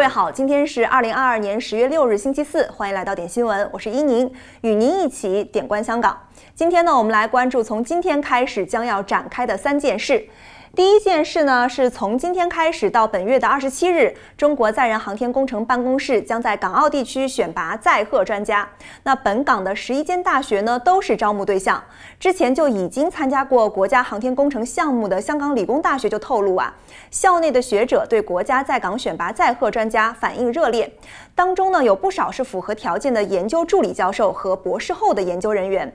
各位好，今天是二零二二年十月六日星期四，欢迎来到点新闻，我是依宁，与您一起点关香港。今天呢，我们来关注从今天开始将要展开的三件事。第一件事呢，是从今天开始到本月的二十七日，中国载人航天工程办公室将在港澳地区选拔载荷专家。那本港的十一间大学呢，都是招募对象。之前就已经参加过国家航天工程项目的香港理工大学就透露啊，校内的学者对国家在港选拔载荷专家反应热烈，当中呢有不少是符合条件的研究助理教授和博士后的研究人员。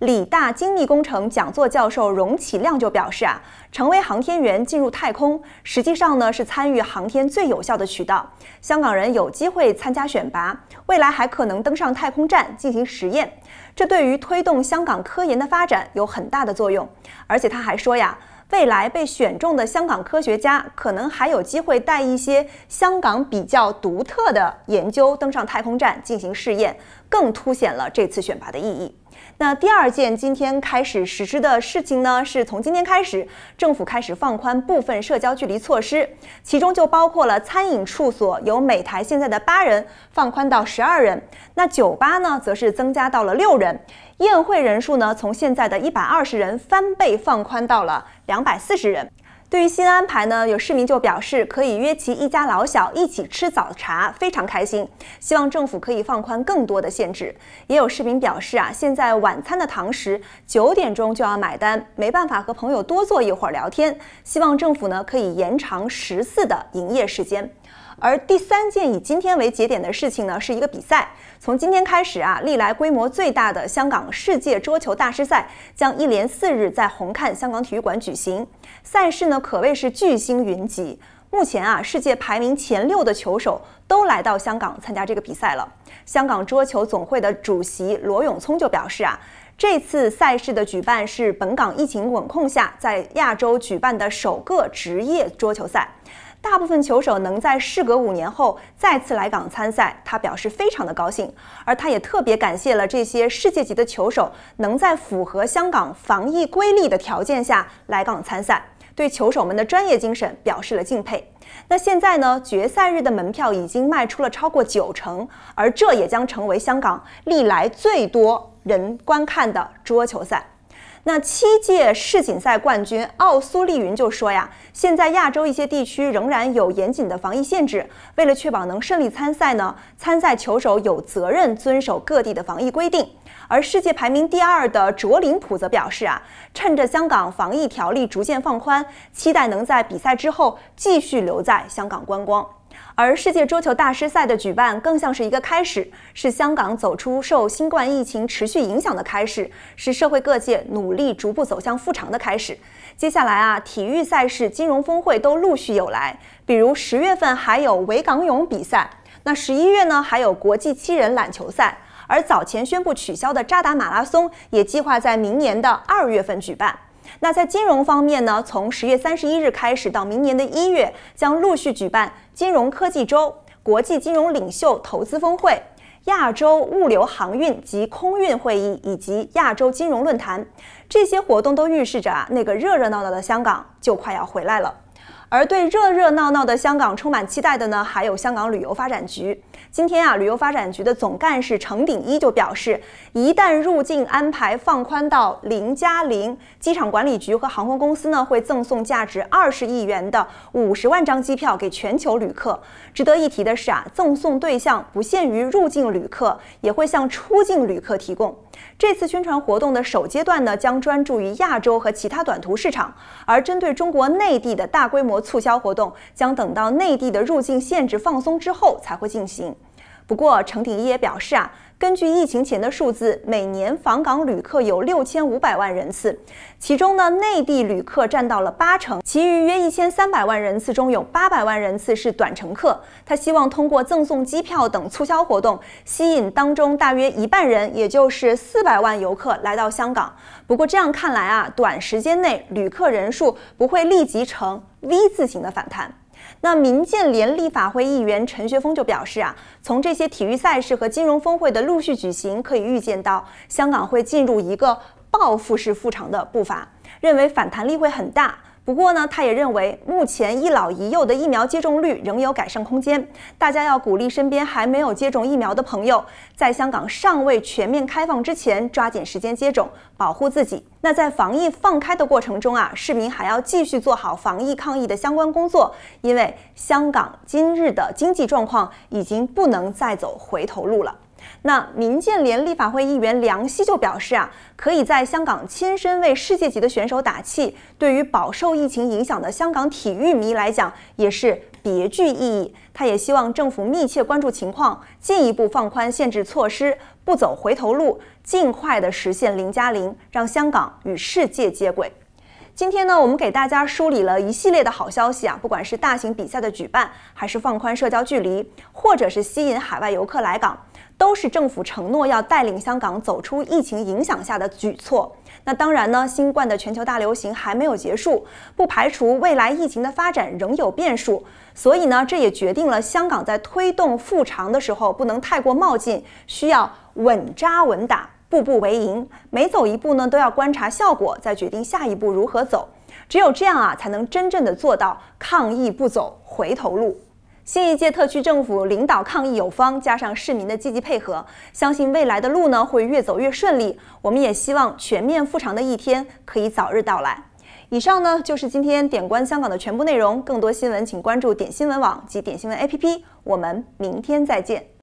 理大精密工程讲座教授荣启亮就表示啊，成为航航天员进入太空，实际上呢是参与航天最有效的渠道。香港人有机会参加选拔，未来还可能登上太空站进行实验，这对于推动香港科研的发展有很大的作用。而且他还说呀，未来被选中的香港科学家可能还有机会带一些香港比较独特的研究登上太空站进行试验，更凸显了这次选拔的意义。那第二件今天开始实施的事情呢，是从今天开始，政府开始放宽部分社交距离措施，其中就包括了餐饮处所有每台现在的八人放宽到十二人，那酒吧呢，则是增加到了六人，宴会人数呢，从现在的一百二十人翻倍放宽到了两百四十人。对于新安排呢，有市民就表示可以约其一家老小一起吃早茶，非常开心，希望政府可以放宽更多的限制。也有市民表示啊，现在晚餐的堂食九点钟就要买单，没办法和朋友多坐一会儿聊天，希望政府呢可以延长十四的营业时间。而第三件以今天为节点的事情呢，是一个比赛。从今天开始啊，历来规模最大的香港世界桌球大师赛将一连四日在红磡香港体育馆举行。赛事呢，可谓是巨星云集。目前啊，世界排名前六的球手都来到香港参加这个比赛了。香港桌球总会的主席罗永聪就表示啊，这次赛事的举办是本港疫情稳控下在亚洲举办的首个职业桌球赛。大部分球手能在事隔五年后再次来港参赛，他表示非常的高兴。而他也特别感谢了这些世界级的球手能在符合香港防疫规例的条件下来港参赛，对球手们的专业精神表示了敬佩。那现在呢？决赛日的门票已经卖出了超过九成，而这也将成为香港历来最多人观看的桌球赛。那七届世锦赛冠军奥苏利云就说呀，现在亚洲一些地区仍然有严谨的防疫限制，为了确保能顺利参赛呢，参赛球手有责任遵守各地的防疫规定。而世界排名第二的卓林普则表示啊，趁着香港防疫条例逐渐放宽，期待能在比赛之后继续留在香港观光。而世界桌球大师赛的举办更像是一个开始，是香港走出受新冠疫情持续影响的开始，是社会各界努力逐步走向复常的开始。接下来啊，体育赛事、金融峰会都陆续有来，比如十月份还有维港泳比赛，那十一月呢还有国际七人榄球赛，而早前宣布取消的扎达马拉松也计划在明年的二月份举办。那在金融方面呢？从十月三十一日开始到明年的一月，将陆续举办金融科技周、国际金融领袖投资峰会、亚洲物流航运及空运会议以及亚洲金融论坛。这些活动都预示着啊，那个热热闹闹的香港就快要回来了。而对热热闹闹的香港充满期待的呢，还有香港旅游发展局。今天啊，旅游发展局的总干事程鼎一就表示，一旦入境安排放宽到零加零，机场管理局和航空公司呢会赠送价值二十亿元的五十万张机票给全球旅客。值得一提的是啊，赠送对象不限于入境旅客，也会向出境旅客提供。这次宣传活动的首阶段呢，将专注于亚洲和其他短途市场，而针对中国内地的大规模促销活动，将等到内地的入境限制放松之后才会进行。不过，程鼎一也表示啊，根据疫情前的数字，每年访港旅客有六千五百万人次，其中呢，内地旅客占到了八成，其余约一千三百万人次中有八百万人次是短程客。他希望通过赠送机票等促销活动，吸引当中大约一半人，也就是四百万游客来到香港。不过这样看来啊，短时间内旅客人数不会立即呈 V 字形的反弹。那民建联立法会议员陈学峰就表示啊，从这些体育赛事和金融峰会的陆续举行，可以预见到香港会进入一个报复式复常的步伐，认为反弹力会很大。不过呢，他也认为目前一老一幼的疫苗接种率仍有改善空间。大家要鼓励身边还没有接种疫苗的朋友，在香港尚未全面开放之前，抓紧时间接种，保护自己。那在防疫放开的过程中啊，市民还要继续做好防疫抗疫的相关工作，因为香港今日的经济状况已经不能再走回头路了。那民建联立法会议员梁希就表示啊，可以在香港亲身为世界级的选手打气，对于饱受疫情影响的香港体育迷来讲也是别具意义。他也希望政府密切关注情况，进一步放宽限制措施，不走回头路，尽快的实现零加零，让香港与世界接轨。今天呢，我们给大家梳理了一系列的好消息啊，不管是大型比赛的举办，还是放宽社交距离，或者是吸引海外游客来港，都是政府承诺要带领香港走出疫情影响下的举措。那当然呢，新冠的全球大流行还没有结束，不排除未来疫情的发展仍有变数，所以呢，这也决定了香港在推动复常的时候不能太过冒进，需要稳扎稳打。步步为营，每走一步呢，都要观察效果，再决定下一步如何走。只有这样啊，才能真正的做到抗疫不走回头路。新一届特区政府领导抗疫有方，加上市民的积极配合，相信未来的路呢会越走越顺利。我们也希望全面复常的一天可以早日到来。以上呢就是今天点关香港的全部内容。更多新闻，请关注点新闻网及点新闻 APP。我们明天再见。